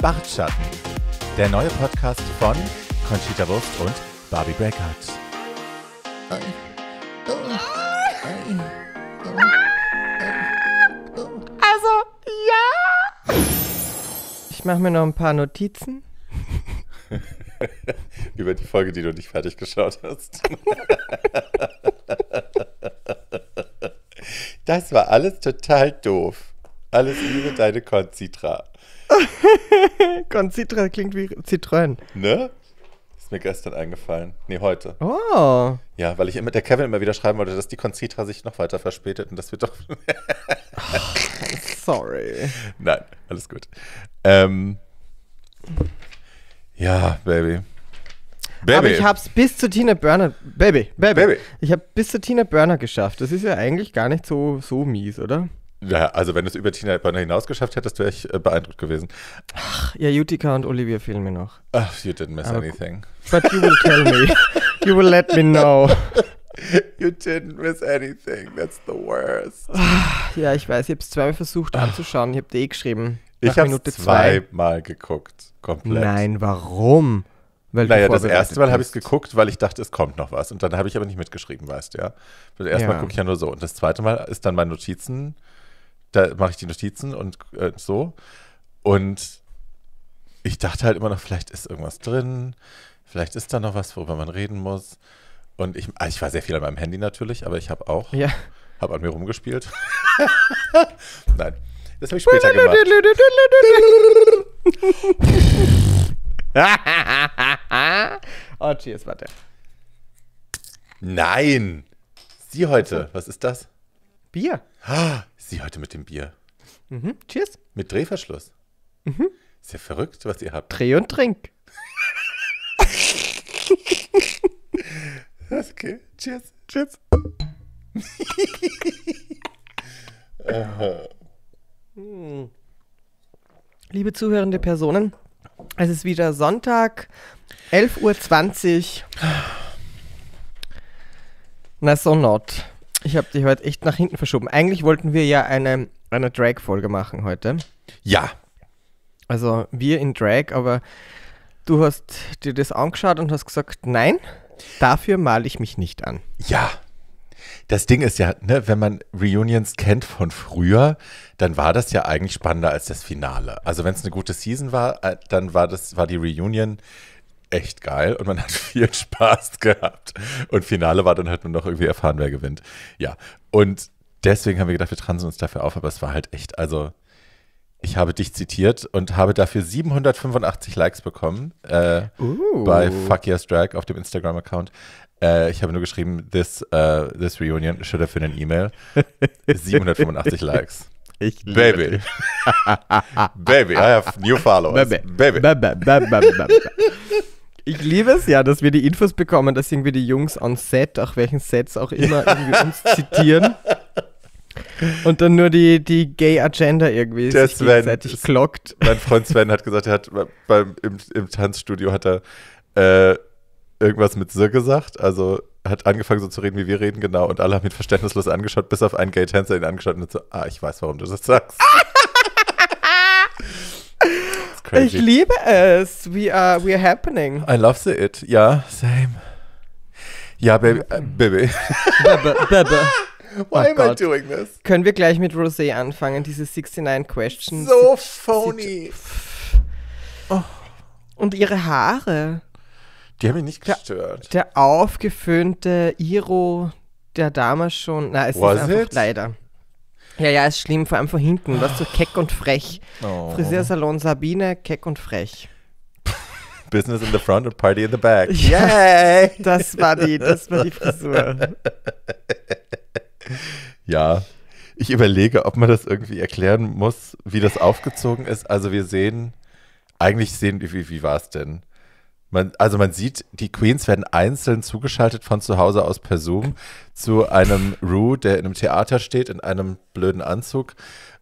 Bartschatten, der neue Podcast von Conchita Wurst und Barbie Breakout. Also, ja! Ich mache mir noch ein paar Notizen. Über die Folge, die du nicht fertig geschaut hast. das war alles total doof. Alles Liebe, deine Konzitra. Concitra klingt wie Zitronen. Ne? Ist mir gestern eingefallen. Nee, heute. Oh. Ja, weil ich mit der Kevin immer wieder schreiben wollte, dass die Concitra sich noch weiter verspätet und dass wir doch. Sorry. Nein, alles gut. Ähm, ja, Baby. Baby. Aber ich hab's bis zu Tina Burner. Baby, Baby. Baby. Ich hab bis zu Tina Burner geschafft. Das ist ja eigentlich gar nicht so, so mies, oder? Ja, also wenn du es über Tina Burner hinaus geschafft hättest, wäre ich äh, beeindruckt gewesen. Ach, ja, Utica und Olivia fehlen mir noch. Ach, you didn't miss Aber anything. But you will tell me. you will let me know. You didn't miss anything. That's the worst. Ah, ja, ich weiß. Ich habe es zweimal versucht ah. anzuschauen. Ich habe dir eh geschrieben. Nach ich habe zweimal geguckt. Komplett. Nein, warum? Weil naja, das erste Mal habe ich es geguckt, weil ich dachte, es kommt noch was. Und dann habe ich aber nicht mitgeschrieben, weißt du ja. Das erste ja. Mal gucke ich ja nur so. Und das zweite Mal ist dann meine Notizen da mache ich die Notizen und äh, so. Und ich dachte halt immer noch, vielleicht ist irgendwas drin, vielleicht ist da noch was, worüber man reden muss. Und ich, also ich war sehr viel an meinem Handy natürlich, aber ich habe auch, ja. habe an mir rumgespielt. Nein, das habe ich später gemacht. oh, cheers, warte. Nein! Sie heute, was ist das? Bier. Ah, Sie heute mit dem Bier. Mhm. Cheers. Mit Drehverschluss. Mhm. Ist ja verrückt, was ihr habt. Dreh und trink. okay. Cheers. Cheers. Liebe zuhörende Personen, es ist wieder Sonntag, 11.20 Uhr. Na, so not. Ich habe dich heute echt nach hinten verschoben. Eigentlich wollten wir ja eine, eine Drag-Folge machen heute. Ja. Also wir in Drag, aber du hast dir das angeschaut und hast gesagt, nein, dafür male ich mich nicht an. Ja. Das Ding ist ja, ne, wenn man Reunions kennt von früher, dann war das ja eigentlich spannender als das Finale. Also wenn es eine gute Season war, äh, dann war das war die Reunion echt geil und man hat viel Spaß gehabt. Und Finale war dann halt nur noch irgendwie erfahren, wer gewinnt. Ja, und deswegen haben wir gedacht, wir transen uns dafür auf, aber es war halt echt, also ich habe dich zitiert und habe dafür 785 Likes bekommen äh, uh. bei Fuck Yes Drag auf dem Instagram-Account. Äh, ich habe nur geschrieben, this, uh, this reunion should have been an email. 785 Likes. Ich Baby. Baby, I have new followers. Baby. Baby. Baby. Baby. Baby. Ich liebe es ja, dass wir die Infos bekommen, dass irgendwie die Jungs on Set, auch welchen Sets auch immer, irgendwie uns zitieren. Und dann nur die, die Gay Agenda irgendwie der sich gegenseitig klockt. Mein Freund Sven hat gesagt, er hat beim, im, im Tanzstudio hat er äh, irgendwas mit Sir gesagt, also hat angefangen so zu reden, wie wir reden, genau, und alle haben ihn verständnislos angeschaut, bis auf einen Gay-Tänzer ihn angeschaut und hat so, ah, ich weiß, warum du das sagst. crazy. Ich liebe es. We are, we are happening. I love it. Ja, same. Ja, Baby. Äh, baby. Bebe, Bebe. Oh Why oh am Gott. I doing this? Können wir gleich mit Rosé anfangen, diese 69 Questions? So phony. Oh. Und ihre Haare. Die haben mich nicht gestört. Der, der aufgeföhnte Iro, der damals schon. Na, es Was ist einfach it? leider. Ja, ja, ist schlimm, vor allem von hinten. Warst so keck und frech. Oh. Friseursalon Sabine, keck und frech. Business in the front and party in the back. Yay! das war die, das war die Frisur. Ja. Ich überlege, ob man das irgendwie erklären muss, wie das aufgezogen ist. Also wir sehen, eigentlich sehen, wie, wie war es denn? Man, also man sieht, die Queens werden einzeln zugeschaltet von zu Hause aus per Zoom zu einem Rue, der in einem Theater steht, in einem blöden Anzug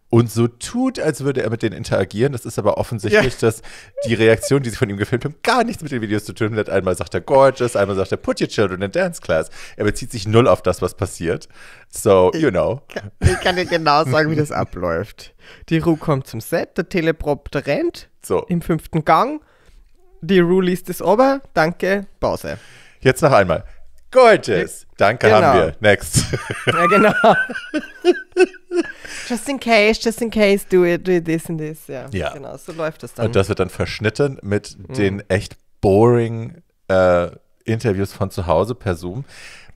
und so tut, als würde er mit denen interagieren. Das ist aber offensichtlich, ja. dass die Reaktion, die sie von ihm gefilmt haben, gar nichts mit den Videos zu tun hat. Einmal sagt er gorgeous, einmal sagt er put your children in dance class. Er bezieht sich null auf das, was passiert. So, you know. Ich kann, dir genau sagen, wie das abläuft. Die Ru kommt zum Set, der Teleprompter rennt so. im fünften Gang die Rule ist es ober. Danke. Pause. Jetzt noch einmal. Gorgeous. Danke genau. haben wir. Next. Ja, genau. just in case, just in case, do it, do it this and this. Ja, ja. genau, so läuft das dann. Und das wird dann verschnitten mit mhm. den echt boring äh, Interviews von zu Hause per Zoom.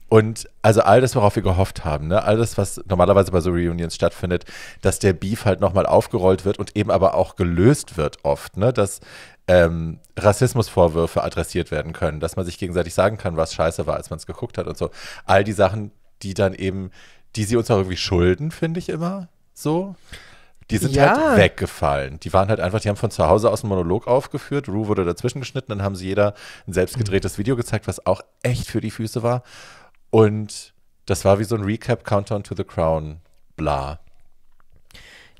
Und also all das, worauf wir gehofft haben, ne? all das, was normalerweise bei so Reunions stattfindet, dass der Beef halt nochmal aufgerollt wird und eben aber auch gelöst wird oft, ne? dass ähm, Rassismusvorwürfe adressiert werden können, dass man sich gegenseitig sagen kann, was scheiße war, als man es geguckt hat und so. All die Sachen, die dann eben, die sie uns auch irgendwie schulden, finde ich immer so. Die sind halt ja. halt weggefallen. Die waren halt einfach, die haben von zu Hause aus einen Monolog aufgeführt. Rue wurde dazwischen geschnitten, dann haben sie jeder ein selbstgedrehtes Video gezeigt, was auch echt für die Füße war. Und das war wie so ein Recap Countdown to the Crown. Bla.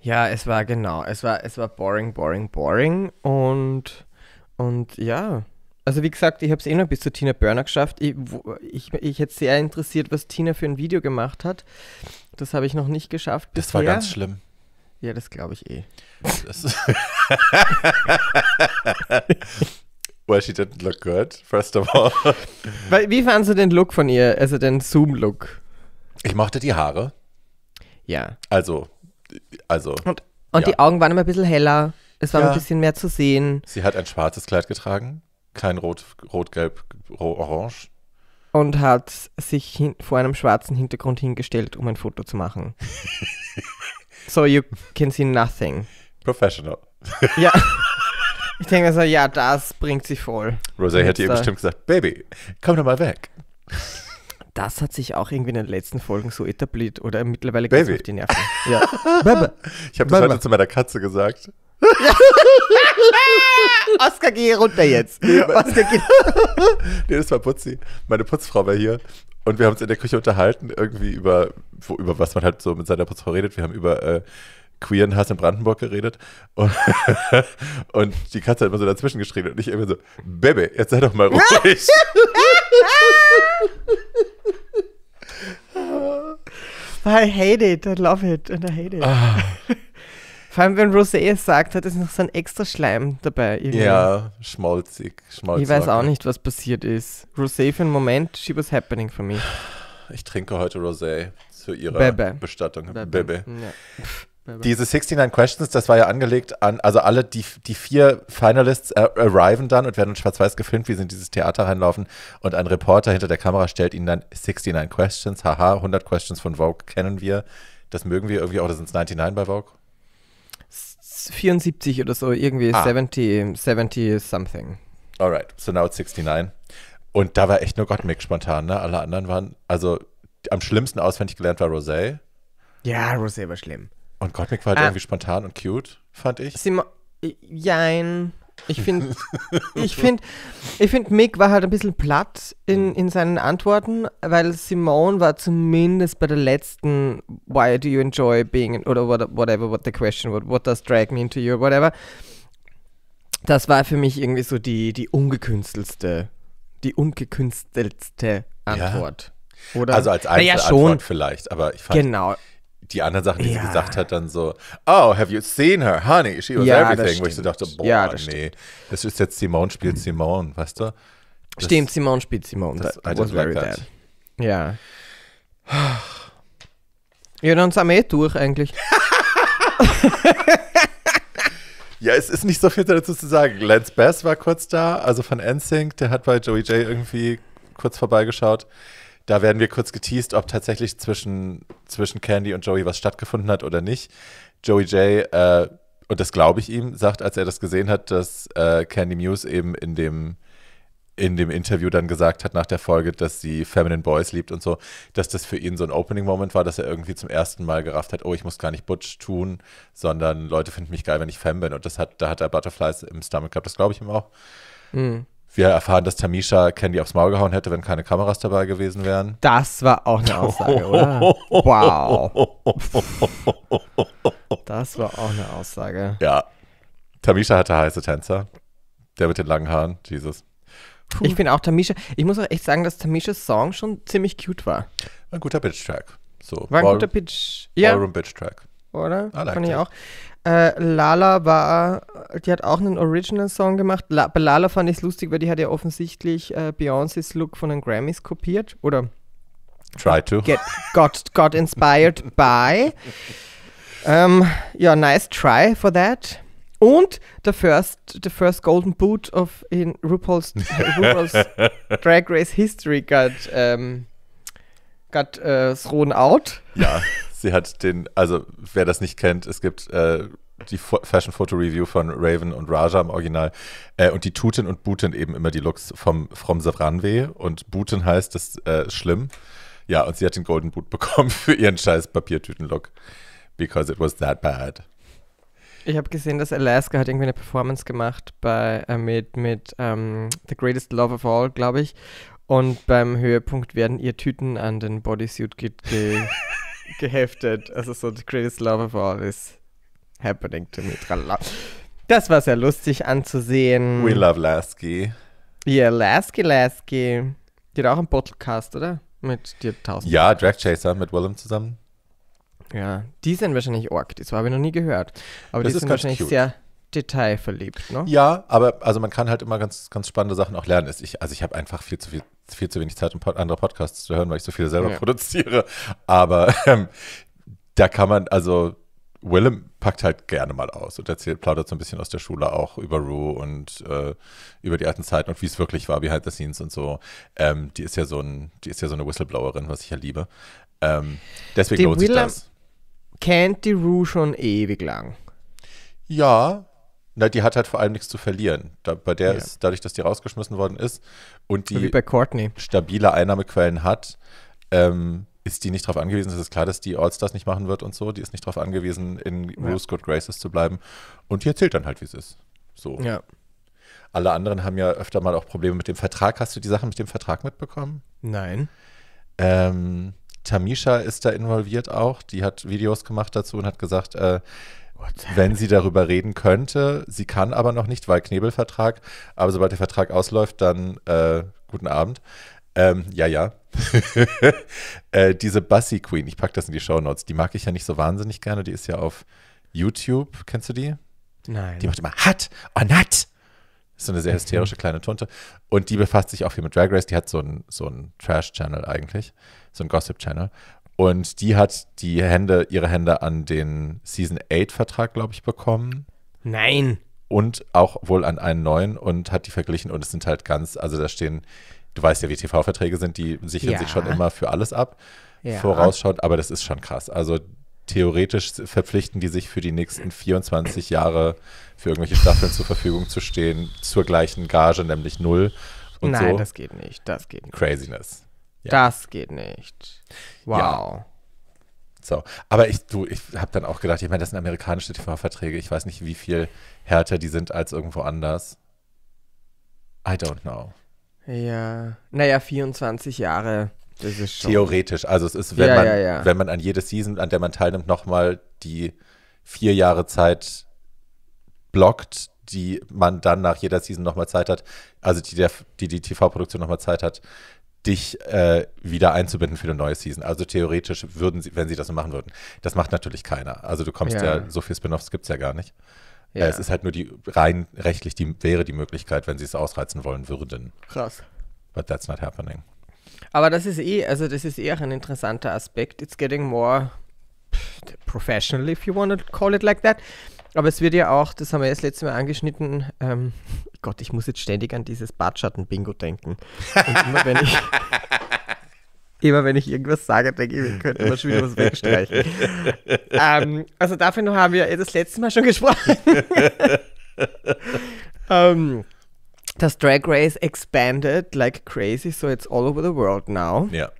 Ja, es war genau, es war, es war boring, boring, boring und, und ja. Also wie gesagt, ich habe es eh noch bis zu Tina Burner geschafft. Ich, hätte ich, ich sehr interessiert, was Tina für ein Video gemacht hat. Das habe ich noch nicht geschafft. Das bisher. war ganz schlimm. Ja, das glaube ich eh. well, she didn't look good, first of all. Wie fandest du den Look von ihr, also den Zoom-Look? Ich mochte die Haare. Ja. Also, also. Und, und ja. die Augen waren immer ein bisschen heller. Es war ja. ein bisschen mehr zu sehen. Sie hat ein schwarzes Kleid getragen, kein Rot, Rot, Gelb, Rot, Orange. Und hat sich hin, vor einem schwarzen Hintergrund hingestellt, um ein Foto zu machen. so you can see nothing. Professional. ja. Ich denke mir so, ja, das bringt sie voll. Rosé hätte ihr äh, bestimmt gesagt, Baby, komm doch mal weg das hat sich auch irgendwie in den letzten Folgen so etabliert oder mittlerweile geht es auf die Nerven. Ja. ich habe das heute zu meiner Katze gesagt. Oskar, geh runter jetzt. Nee, Oskar, geh. nee, das war Putzi. Meine Putzfrau war hier und wir haben uns in der Küche unterhalten, irgendwie über, wo, über was man halt so mit seiner Putzfrau redet. Wir haben über äh, queeren Hass in Brandenburg geredet und, und, die Katze hat immer so dazwischen geschrien und ich immer so, Bebe, jetzt sei doch mal ruhig. I hate it, I love it and I hate it. Ah. Vor allem, wenn Rosé es sagt, hat es noch so ein extra Schleim dabei. Irgendwie. Ja, schmalzig, schmalzig. Ich weiß auch nicht, was passiert ist. Rosé für einen Moment, she was happening for me. Ich trinke heute Rosé zu ihrer Bebe. Bestattung. Bebe. Bebe. Ja diese 69 Questions, das war ja angelegt an, also alle, die, die vier Finalists äh, arriven dann und werden in schwarz-weiß gefilmt, wie sie in dieses Theater reinlaufen und ein Reporter hinter der Kamera stellt ihnen dann 69 Questions, haha, 100 Questions von Vogue kennen wir, das mögen wir irgendwie auch, das sind 99 bei Vogue. 74 oder so, irgendwie ah. 70, 70 something. Alright, so now it's 69. Und da war echt nur Gottmik spontan, ne? Alle anderen waren, also am schlimmsten auswendig gelernt war Rosé. Ja, Rosé war schlimm. Und Gottmik war halt ah. irgendwie spontan und cute, fand ich. Simo äh, Jein. Ich finde, ich finde, ich finde, Mick war halt ein bisschen platt in, mhm. in seinen Antworten, weil Simone war zumindest bei der letzten Why do you enjoy being oder whatever what the question what, what does drag mean to you whatever. Das war für mich irgendwie so die, die ungekünstelste, die ungekünstelste Antwort. Ja. Oder? Also als Einzelantwort naja, schon. vielleicht, aber ich fand. Genau, die anderen Sachen, die ja. sie gesagt hat, dann so, oh, have you seen her, honey, she was ja, everything, wo ich so dachte, boah, ja, das nee, stimmt. das ist jetzt Simone spielt hm. Simone, weißt du? Das, stimmt, Simone spielt Simone, das, that was very like bad. Ja. Ja, dann sind wir eh durch eigentlich. Ja, es ist nicht so viel dazu zu sagen. Lance Bass war kurz da, also von NSYNC, der hat bei Joey J irgendwie kurz vorbeigeschaut. Da werden wir kurz geteased, ob tatsächlich zwischen, zwischen Candy und Joey was stattgefunden hat oder nicht. Joey J, äh, und das glaube ich ihm, sagt, als er das gesehen hat, dass äh, Candy Muse eben in dem, in dem Interview dann gesagt hat nach der Folge, dass sie Feminine Boys liebt und so, dass das für ihn so ein Opening-Moment war, dass er irgendwie zum ersten Mal gerafft hat, oh, ich muss gar nicht Butch tun, sondern Leute finden mich geil, wenn ich Femme bin. Und das hat, da hat er Butterflies im Stomach gehabt, das glaube ich ihm auch. Mhm wir erfahren, dass Tamisha Candy aufs Maul gehauen hätte, wenn keine Kameras dabei gewesen wären. Das war auch eine Aussage, oder? Wow. Das war auch eine Aussage. Ja. Tamisha hatte heiße Tänzer. Der mit den langen Haaren, Jesus. Puh. Ich finde auch Tamisha. Ich muss auch echt sagen, dass Tamishas Song schon ziemlich cute war. Ein guter Bitch-Track. So, war ein guter Bitch. Ja. Ballroom Bitch-Track. Oder? I like Fand ich auch. Äh, Lala war, die hat auch einen Original-Song gemacht. La, bei Lala fand ich es lustig, weil die hat ja offensichtlich äh, Beyoncés Look von den Grammys kopiert. Oder Try to. Get, got, got inspired by. Um, ähm, ja, nice try for that. Und the first, the first golden boot of in RuPaul's, RuPaul's Drag Race history got, um, ähm, got uh, thrown out. Ja. Sie hat den, also wer das nicht kennt, es gibt äh, die Fo Fashion Photo Review von Raven und Raja im Original. Äh, und die Tutin und buten eben immer die Looks vom From Savranwe. Und buten heißt, das äh, schlimm. Ja, und sie hat den Golden Boot bekommen für ihren scheiß Papiertüten-Look. Because it was that bad. Ich habe gesehen, dass Alaska hat irgendwie eine Performance gemacht bei, äh, mit, mit um, ähm, The Greatest Love of All, glaube ich. Und beim Höhepunkt werden ihr Tüten an den Bodysuit ge geheftet. Also so the greatest love of all is happening to me. Das war sehr lustig anzusehen. We love Lasky. yeah, Lasky Lasky. Die hat auch einen Podcast, oder? Mit dir tausend. Ja, Drag Chaser mit Willem zusammen. Ja, die sind wahrscheinlich org. Das habe ich noch nie gehört. Aber das die sind wahrscheinlich cute. sehr Detail verliebt, ne? Ja, aber also man kann halt immer ganz, ganz spannende Sachen auch lernen. Ich, also ich habe einfach viel zu viel, viel zu wenig Zeit, um andere Podcasts zu hören, weil ich so viele selber ja. produziere. Aber ähm, da kann man, also Willem packt halt gerne mal aus und erzählt, plaudert so ein bisschen aus der Schule auch über Rue und äh, über die alten Zeiten und wie es wirklich war, wie halt das scenes und so. Ähm, die ist ja so ein, die ist ja so eine Whistleblowerin, was ich ja liebe. Ähm, deswegen die lohnt Willem sich das. Kennt die Rue schon ewig lang. Ja, na, die hat halt vor allem nichts zu verlieren. Da, bei der ja. ist, dadurch, dass die rausgeschmissen worden ist und die stabile Einnahmequellen hat, ähm, ist die nicht darauf angewiesen. Es ist klar, dass die Allstars nicht machen wird und so. Die ist nicht darauf angewiesen, in ja. Rules Good Graces zu bleiben. Und die erzählt dann halt, wie es ist. So. Ja. Alle anderen haben ja öfter mal auch Probleme mit dem Vertrag. Hast du die Sache mit dem Vertrag mitbekommen? Nein. Ähm, Tamisha ist da involviert auch. Die hat Videos gemacht dazu und hat gesagt, äh, wenn sie darüber reden könnte. Sie kann aber noch nicht, weil Knebelvertrag. Aber sobald der Vertrag ausläuft, dann äh, guten Abend. Ähm, ja, ja. äh, diese Bussy Queen, ich packe das in die Show Notes. Die mag ich ja nicht so wahnsinnig gerne. Die ist ja auf YouTube. Kennst du die? Nein. Die macht immer Hat und Hat ist so eine sehr hysterische kleine Tunte. Und die befasst sich auch viel mit Drag Race. Die hat so einen so ein Trash-Channel eigentlich, so einen Gossip-Channel. Und die hat die Hände, ihre Hände an den Season 8-Vertrag, glaube ich, bekommen. Nein. Und auch wohl an einen neuen und hat die verglichen. Und es sind halt ganz, also da stehen, du weißt ja, wie TV-Verträge sind, die sichern ja. sich schon immer für alles ab. Ja. Vorausschauend, aber das ist schon krass. Also theoretisch verpflichten die sich für die nächsten 24 Jahre für irgendwelche Staffeln zur Verfügung zu stehen, zur gleichen Gage, nämlich null. Und Nein, so. das geht nicht. Das geht nicht. Craziness. Ja. Das geht nicht. Wow. Ja. So, aber ich, ich habe dann auch gedacht, ich meine, das sind amerikanische TV-Verträge. Ich weiß nicht, wie viel härter die sind als irgendwo anders. I don't know. Ja, naja, 24 Jahre. Theoretisch. Also es ist, wenn, ja, man, ja, ja. wenn man an jede Season, an der man teilnimmt, nochmal die vier Jahre Zeit blockt, die man dann nach jeder Season nochmal Zeit hat, also die der, die, die TV-Produktion nochmal Zeit hat, dich äh, wieder einzubinden für eine neue Season. Also theoretisch würden sie, wenn sie das so machen würden. Das macht natürlich keiner. Also du kommst ja, so viel Spin-offs gibt es ja gar nicht. Ja. Es ist halt nur die rein rechtlich die wäre die Möglichkeit, wenn sie es ausreizen wollen würden. Krass. But that's not happening. Aber das ist eh, also das ist eh auch ein interessanter Aspekt. It's getting more professional, if you want to call it like that. Aber es wird ja auch, das haben wir jetzt letzte Mal angeschnitten, ähm, Gott, ich muss jetzt ständig an dieses Bartschatten-Bingo denken. Und immer wenn ich, immer wenn ich irgendwas sage, denke ich, wir könnten mal schon wieder was wegstreichen. ähm, also dafür haben wir eh, das letzte Mal schon gesprochen. ähm, das Drag Race expanded like crazy, so it's all over the world now. Ja.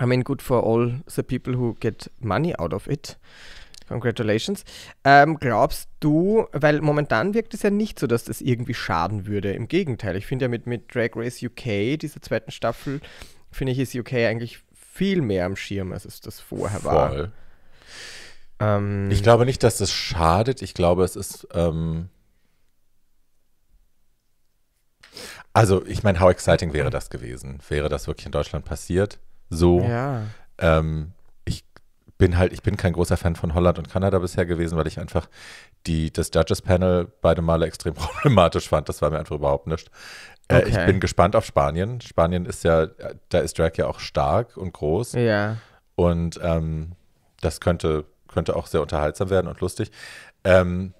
I mean, good for all the people who get money out of it. Congratulations. Ähm, glaubst du, weil momentan wirkt es ja nicht so, dass das irgendwie schaden würde. Im Gegenteil, ich finde ja mit, mit Drag Race UK, dieser zweiten Staffel, finde ich, ist UK eigentlich viel mehr am Schirm, als es das vorher war. Voll. Ähm, ich glaube nicht, dass das schadet. Ich glaube, es ist ähm, Also, ich meine, how exciting wäre das gewesen? Wäre das wirklich in Deutschland passiert? So. Ja. Ähm, ich bin halt, ich bin kein großer Fan von Holland und Kanada bisher gewesen, weil ich einfach die, das Judges Panel beide Male extrem problematisch fand. Das war mir einfach überhaupt nichts. Äh, okay. Ich bin gespannt auf Spanien. Spanien ist ja, da ist Drag ja auch stark und groß. Ja. Und ähm, das könnte, könnte auch sehr unterhaltsam werden und lustig. Ähm,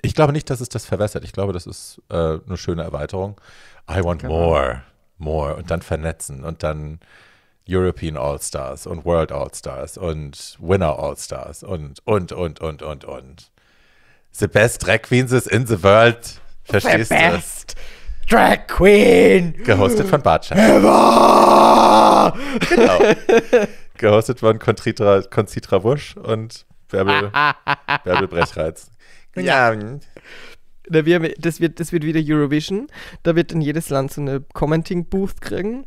ich glaube nicht, dass es das verwässert. Ich glaube, das ist äh, eine schöne Erweiterung. I want genau. more, more. Und dann vernetzen und dann European All-Stars und World All-Stars und Winner All-Stars und, und, und, und, und, und. The best Drag Queens is in the world. Verstehst the du? Best. Drag Queen! Gehostet von Bartschak. Ever! Genau. Gehostet von Contritra, Concitra Wusch und Bärbel, Bärbel Brechreiz. Ja. Da wir, das, wird, das wird wieder Eurovision. Da wird dann jedes Land so eine Commenting-Booth kriegen.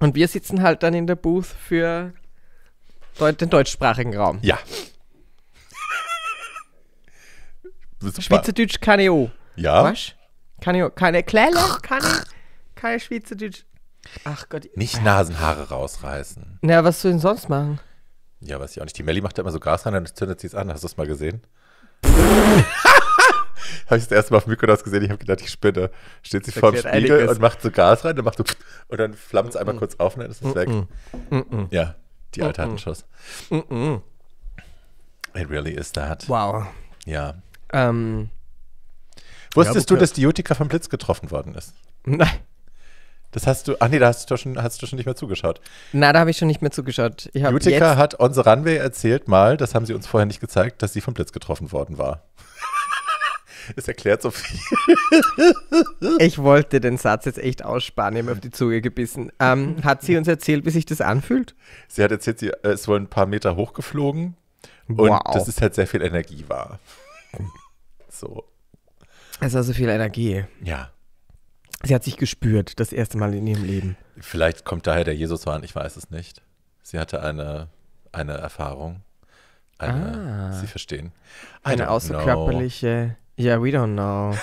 Und wir sitzen halt dann in der Booth für Deut den deutschsprachigen Raum. Ja. Schweizerdeutsch kann ich auch. Ja. Was? Kann ich auch. Keine Kläle, kann ich. Keine Schweizerdeutsch. Ach Gott. Nicht äh. Nasenhaare rausreißen. Na, was soll ich denn sonst machen? Ja, weiß ich auch nicht. Die Melli macht da immer so Gras rein, dann zündet sie es an. Hast du es mal gesehen? habe ich das erste Mal auf Mykonos gesehen, ich habe gedacht, ich spinne. Steht sich vor dem Spiegel einiges. und macht so Gas rein, dann macht so und dann flammt es einmal kurz auf und ne, dann ist es weg. Ja, die alte hat einen Schuss. It really is that. Wow. Ja. Ähm, Wusstest ja, du, dass die Jutika vom Blitz getroffen worden ist? Nein. Das hast du, ach nee, da hast du schon, hast du schon nicht mehr zugeschaut. Na, da habe ich schon nicht mehr zugeschaut. Ich Utica hat On the Runway erzählt mal, das haben sie uns vorher nicht gezeigt, dass sie vom Blitz getroffen worden war. Es erklärt so viel. ich wollte den Satz jetzt echt aussparen, ich habe auf die Zunge gebissen. Ähm, hat sie uns erzählt, wie sich das anfühlt? Sie hat erzählt, sie ist äh, wohl ein paar Meter hochgeflogen wow. und dass es halt sehr viel Energie war. so. Es war so viel Energie. Ja. Sie hat sich gespürt, das erste Mal in ihrem Leben. Vielleicht kommt daher der Jesuswahn, ich weiß es nicht. Sie hatte eine, eine Erfahrung. Eine, ah, Sie verstehen. eine außerkörperliche. Ja, yeah, we don't know.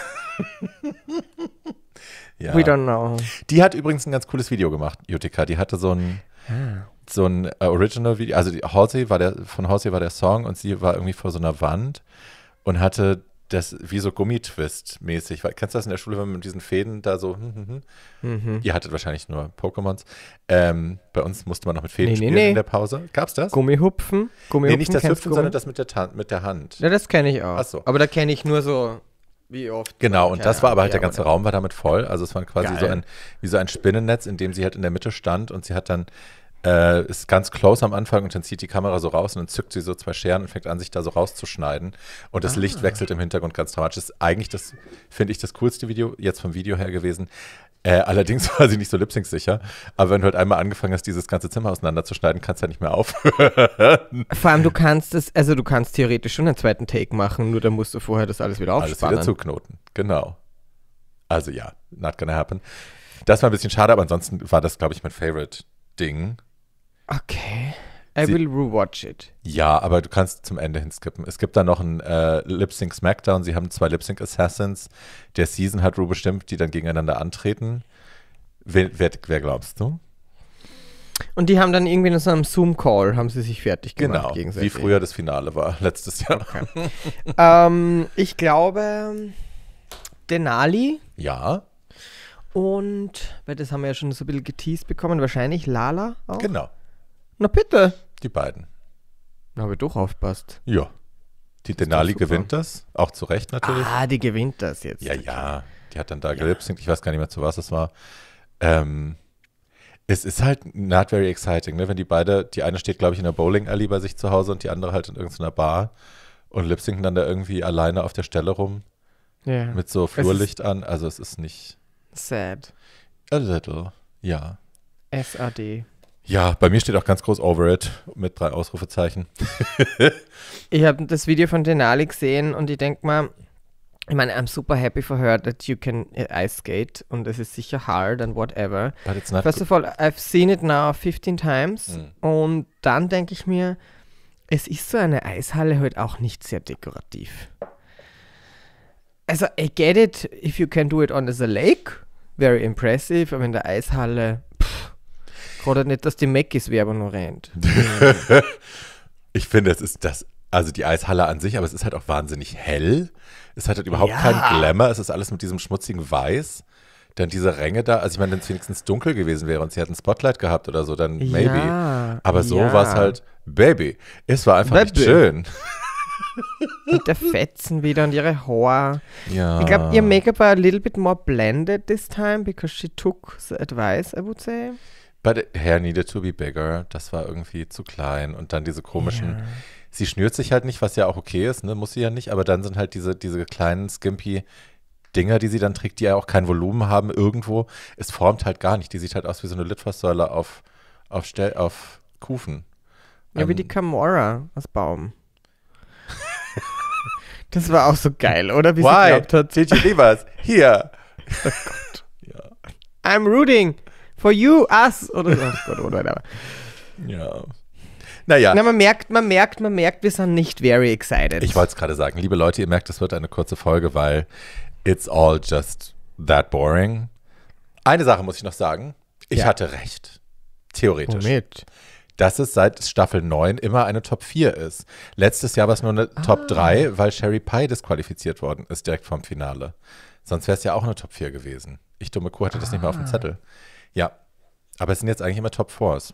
ja. We don't know. Die hat übrigens ein ganz cooles Video gemacht, Jutika. Die hatte so ein. Ah. So ein äh, Original-Video, also die, Horsey war der, von Horsey war der Song und sie war irgendwie vor so einer Wand und hatte das wie so Gummitwist-mäßig. Kennst du das in der Schule, wenn man mit diesen Fäden da so. Hm, hm, hm. Mhm. Ihr hattet wahrscheinlich nur Pokémons. Ähm, bei uns musste man noch mit Fäden nee, spielen nee, nee. in der Pause. Gab's das? Gummihupfen? Gummihupfen nee, nicht das Hüpfen, sondern das mit der, Ta mit der Hand. Ja, das kenne ich auch. Ach so. Aber da kenne ich nur so. Wie oft? Genau, und das war aber halt, der ganze Raum war damit voll. Also es war quasi Geil. so ein, wie so ein Spinnennetz, in dem sie halt in der Mitte stand und sie hat dann äh, ist ganz close am Anfang und dann zieht die Kamera so raus und dann zückt sie so zwei Scheren und fängt an, sich da so rauszuschneiden. Und das ah. Licht wechselt im Hintergrund ganz dramatisch. Das ist eigentlich das, finde ich, das coolste Video, jetzt vom Video her gewesen. Äh, allerdings war sie nicht so lip Aber wenn du halt einmal angefangen hast, dieses ganze Zimmer auseinanderzuschneiden, kannst du ja halt nicht mehr aufhören. Vor allem, du kannst es, also du kannst theoretisch schon einen zweiten Take machen, nur dann musst du vorher das alles wieder aufspannen. Alles wieder zuknoten, genau. Also ja, not gonna happen. Das war ein bisschen schade, aber ansonsten war das, glaube ich, mein Favorite-Ding. Okay. I will rewatch it. Ja, aber du kannst zum Ende hin skippen. Es gibt da noch ein äh, Lip Sync Smackdown. Sie haben zwei Lip Sync Assassins. Der Season hat Ru bestimmt, die dann gegeneinander antreten. Wer, wer, wer, glaubst du? Und die haben dann irgendwie in so einem Zoom-Call, haben sie sich fertig gemacht. Genau, wie früher das Finale war, letztes Jahr. Okay. ähm, ich glaube, Denali. Ja. Und, weil das haben wir ja schon so ein bisschen geteased bekommen, wahrscheinlich Lala auch. Genau. Na bitte. Die beiden. Na, habe ich doch aufpasst. Ja. Die das Denali gewinnt das, auch zu Recht natürlich. Ah, die gewinnt das jetzt. Ja, ja. Die hat dann da ja. gelipsingt. Ich weiß gar nicht mehr, zu was es war. Ähm, es ist halt not very exciting, ne? wenn die beide, die eine steht, glaube ich, in der Bowling-Alley bei sich zu Hause und die andere halt in irgendeiner Bar und lipsinken dann da irgendwie alleine auf der Stelle rum. Ja. Mit so Flurlicht an. Also es ist nicht. Sad. A little, ja. SAD. Ja, bei mir steht auch ganz groß Over It mit drei Ausrufezeichen. ich habe das Video von Denali gesehen und ich denke mal, ich meine, I'm super happy for her that you can äh, ice skate und es ist sicher hard and whatever. But it's not First of all, I've seen it now 15 times mm. und dann denke ich mir, es ist so eine Eishalle heute halt auch nicht sehr dekorativ. Also, I get it, if you can do it on the lake, very impressive, aber in der Eishalle Gerade nicht, dass die Meckis Werbung noch rennt. ich finde, es ist das, also die Eishalle an sich, aber es ist halt auch wahnsinnig hell. Es hat halt überhaupt ja. keinen Glamour. Es ist alles mit diesem schmutzigen Weiß. Dann diese Ränge da, also ich meine, wenn es wenigstens dunkel gewesen wäre und sie hätten Spotlight gehabt oder so, dann maybe. Ja, aber so ja. war es halt, Baby, es war einfach Baby. nicht schön. Und der Fetzen wieder und ihre Haare. Ja. Ich glaube, ihr Make-up war a little bit more blended this time because she took the advice, I would say. But hair needed to be bigger. Das war irgendwie zu klein. Und dann diese komischen. Yeah. Sie schnürt sich halt nicht, was ja auch okay ist, ne? Muss sie ja nicht. Aber dann sind halt diese, diese kleinen, skimpy Dinger, die sie dann trägt, die ja auch kein Volumen haben irgendwo. Es formt halt gar nicht. Die sieht halt aus wie so eine Litfaßsäule auf, auf, Stel auf Kufen. Ja, ähm, wie die ähm. Camorra aus Baum. das war auch so geil, oder? Wie Why? sie glaubt hat. Did you leave us? Here. Oh Gott. Ja. I'm rooting for you, us oder so. Gott, whatever. Ja. Naja. Na, man merkt, man merkt, man merkt, wir sind nicht very excited. Ich wollte es gerade sagen. Liebe Leute, ihr merkt, es wird eine kurze Folge, weil it's all just that boring. Eine Sache muss ich noch sagen. Ich ja. hatte recht. Theoretisch. Womit? Dass es seit Staffel 9 immer eine Top 4 ist. Letztes Jahr war es nur eine ah. Top 3, weil Sherry Pie disqualifiziert worden ist direkt vom Finale. Sonst wäre es ja auch eine Top 4 gewesen. Ich dumme Kuh hatte ah. das nicht mehr auf dem ah. Zettel. Ja, aber es sind jetzt eigentlich immer Top Fours.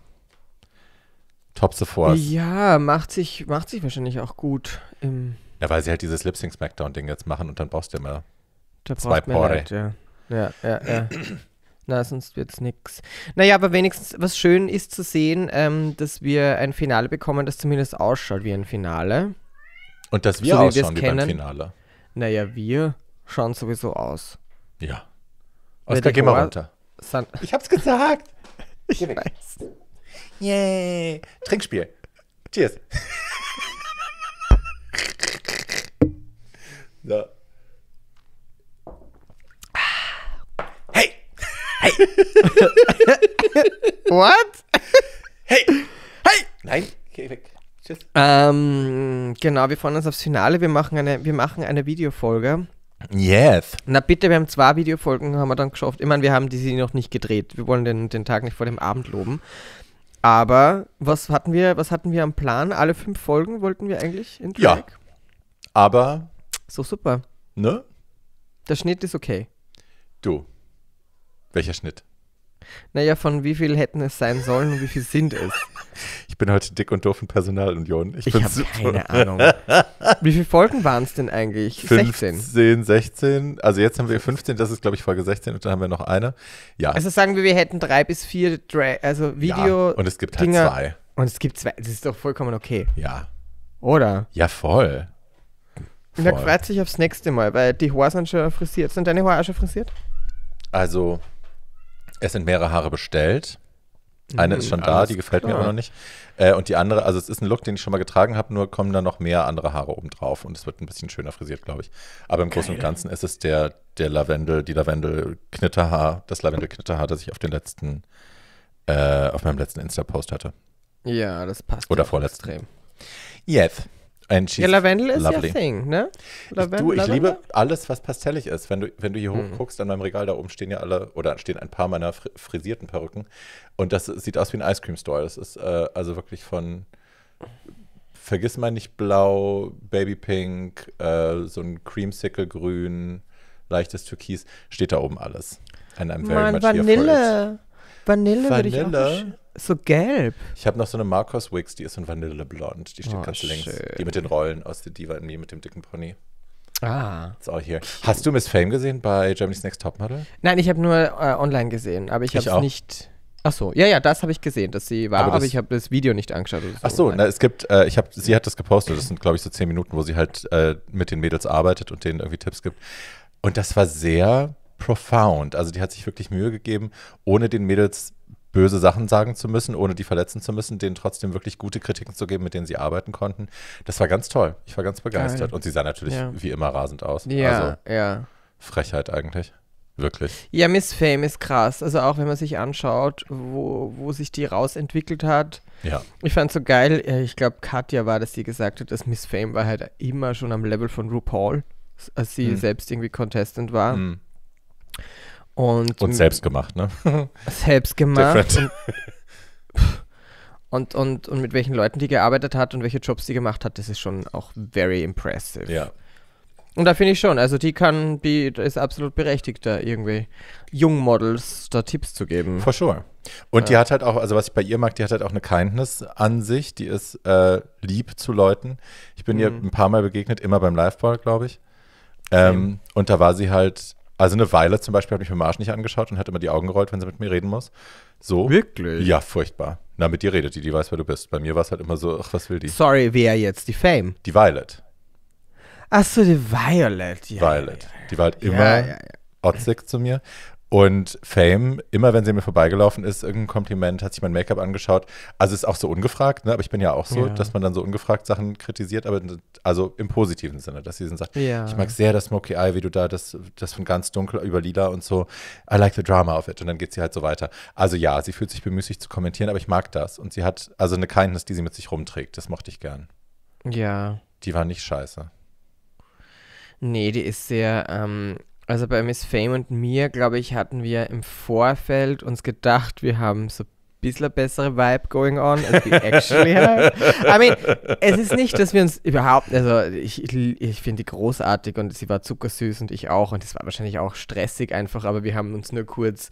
Top the Fours. Ja, macht sich, macht sich wahrscheinlich auch gut. Im ja, weil sie halt dieses Lip Sync Smackdown Ding jetzt machen und dann brauchst du immer da zwei halt, Pore. Halt, ja, ja, ja. ja. Na, sonst wird's nix. Naja, aber wenigstens was schön ist zu sehen, ähm, dass wir ein Finale bekommen, das zumindest ausschaut wie ein Finale. Und dass wir so, ausschauen wie, wie beim Finale. Naja, wir schauen sowieso aus. Ja. Oscar, geh mal runter. San ich hab's gesagt. Ich Geh weiß. Yay. Trinkspiel. Cheers. so. Hey! Hey! What? Hey! Hey! Nein, geh weg. Tschüss. Ähm, genau, wir freuen uns aufs Finale. Wir machen eine, wir machen eine Videofolge. Yes. Na bitte, wir haben zwei Videofolgen, haben wir dann geschafft. Ich meine, wir haben die noch nicht gedreht. Wir wollen den, den Tag nicht vor dem Abend loben. Aber was hatten wir, was hatten wir am Plan? Alle fünf Folgen wollten wir eigentlich in Track? Ja. Aber. So super. Ne? Der Schnitt ist okay. Du. Welcher Schnitt? Naja, von wie viel hätten es sein sollen und wie viel sind es? Ich bin heute dick und doof in Personalunion. Ich, ich habe keine Ahnung. Wie viele Folgen waren es denn eigentlich? 15, 16. 16. Also jetzt haben wir 15, das ist glaube ich Folge 16 und dann haben wir noch eine. Ja. Also sagen wir, wir hätten drei bis vier Dra also Video. Ja, und es gibt halt Dinger. halt zwei. Und es gibt zwei. Das ist doch vollkommen okay. Ja. Oder? Ja, voll. voll. da freut sich aufs nächste Mal, weil die Haare sind schon frisiert. Sind deine Haare auch schon frisiert? Also, es sind mehrere Haare bestellt. Mhm. Eine mhm, ist schon da, die gefällt klar. mir aber noch nicht. Äh, und die andere, also es ist ein Look, den ich schon mal getragen habe, nur kommen da noch mehr andere Haare oben drauf und es wird ein bisschen schöner frisiert, glaube ich. Aber im Geil. Großen und Ganzen ist es der, der Lavendel, die Lavendel-Knitterhaar, das Lavendel-Knitterhaar, das ich auf den letzten, äh, auf meinem letzten Insta-Post hatte. Ja, das passt. Oder ja vorletzten. Extrem. Yes. And she's ja, Lavendel ist ja Thing, ne? Lavendel, ich, du, ich liebe alles, was pastellig ist. Wenn du, wenn du hier mhm. hochguckst, an meinem Regal da oben stehen ja alle, oder stehen ein paar meiner fr frisierten Perücken. Und das sieht aus wie ein Ice Cream Store. Das ist äh, also wirklich von Vergiss mal nicht blau, Baby Pink, äh, so ein Creamsicle Grün, leichtes Türkis. Steht da oben alles. In einem Mann, very much Vanille. Vanille. Vanille würde ich auch so gelb. Ich habe noch so eine Marcos Wicks, die ist so Vanille Blond. Die steht oh, ganz schön. links. Die mit den Rollen aus der Diva in mir mit dem dicken Pony. Ah. Ist auch hier. Hast du Miss Fame gesehen bei Germany's Next Topmodel? Nein, ich habe nur äh, online gesehen, aber ich habe es nicht. Ach so, ja, ja, das habe ich gesehen, dass sie war, aber, das, aber ich habe das Video nicht angeschaut. So. Ach so, na, es gibt, äh, ich habe, sie hat das gepostet, das sind, glaube ich, so zehn Minuten, wo sie halt äh, mit den Mädels arbeitet und denen irgendwie Tipps gibt. Und das war sehr profound. Also die hat sich wirklich Mühe gegeben, ohne den Mädels böse Sachen sagen zu müssen, ohne die verletzen zu müssen, denen trotzdem wirklich gute Kritiken zu geben, mit denen sie arbeiten konnten. Das war ganz toll. Ich war ganz begeistert. Geil. Und sie sah natürlich ja. wie immer rasend aus. Ja, also, ja. Frechheit eigentlich. Wirklich. Ja, Miss Fame ist krass. Also auch wenn man sich anschaut, wo, wo sich die rausentwickelt hat. Ja. Ich fand es so geil, ich glaube Katja war, dass sie gesagt hat, dass Miss Fame war halt immer schon am Level von RuPaul, als sie hm. selbst irgendwie Contestant war. Hm. Und, und selbst gemacht, ne? Selbst gemacht. und, und, und, und, mit welchen Leuten die gearbeitet hat und welche Jobs die gemacht hat, das ist schon auch very impressive. Ja. Und da finde ich schon, also die kann, die ist absolut berechtigt, da irgendwie jungen Models da Tipps zu geben. For sure. Und ja. die hat halt auch, also was ich bei ihr mag, die hat halt auch eine Kindness an sich, die ist äh, lieb zu Leuten. Ich bin mhm. ihr ein paar Mal begegnet, immer beim Liveball, glaube ich. Ähm, und da war sie halt also eine Weile zum Beispiel hat mich Marsch nicht angeschaut und hat immer die Augen gerollt, wenn sie mit mir reden muss. So. Wirklich? Ja, furchtbar. Na, mit dir redet die, die weiß, wer du bist. Bei mir war es halt immer so, ach, was will die? Sorry, wer jetzt? Die Fame? Die Violet. Ach so, die Violet. Ja, Violet. Die war halt immer ja, ja, ja. otzig zu mir. Und Fame, immer wenn sie mir vorbeigelaufen ist, irgendein Kompliment, hat sich mein Make-up angeschaut. Also ist auch so ungefragt, ne? aber ich bin ja auch so, ja. dass man dann so ungefragt Sachen kritisiert, aber also im positiven Sinne, dass sie dann sagt, ja. ich mag sehr das Smoky Eye, wie du da das, das von ganz dunkel über lila und so, I like the drama of it und dann geht sie halt so weiter. Also ja, sie fühlt sich bemüßigt zu kommentieren, aber ich mag das und sie hat also eine Kindness, die sie mit sich rumträgt, das mochte ich gern. Ja. Die war nicht scheiße. Nee, die ist sehr, ähm, also bei Miss Fame und mir, glaube ich, hatten wir im Vorfeld uns gedacht, wir haben so ein bisschen bessere Vibe going on, as we actually I mean, es ist nicht, dass wir uns überhaupt, also ich, ich finde die großartig und sie war zuckersüß und ich auch und es war wahrscheinlich auch stressig einfach, aber wir haben uns nur kurz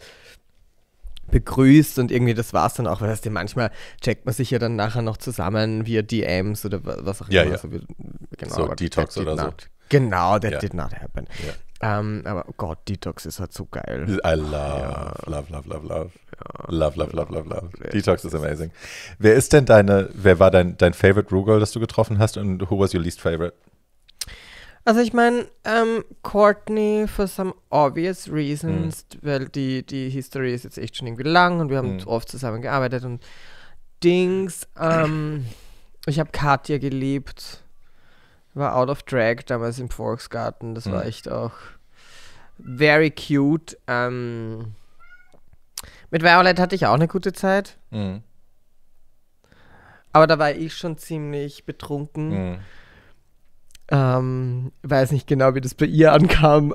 begrüßt und irgendwie das war es dann auch, weil das dir manchmal checkt man sich ja dann nachher noch zusammen via DMs oder was auch immer. Ja, ja. Also, genau, so Detox oder so. Genau, that ja. did not happen. Ja. Um, ähm, aber oh Gott, Detox ist halt so geil. I love, ja. love, love, love, love. Ja. Love, love, love, love, love. Ja. Detox ist amazing. Wer ist denn deine, wer war dein, dein Favorite Rugal, das du getroffen hast und who was your least favorite? Also ich meine, ähm, Courtney, for some obvious reasons, mhm. weil die, die History ist jetzt echt schon irgendwie lang und wir haben mhm. oft zusammengearbeitet und Dings. Ähm, ich habe Katja geliebt, war out of drag damals im Volksgarten, das mhm. war hm. echt auch very cute. Ähm, mit Violet hatte ich auch eine gute Zeit. Mhm. Aber da war ich schon ziemlich betrunken. Mhm. Ähm, weiß nicht genau, wie das bei ihr ankam.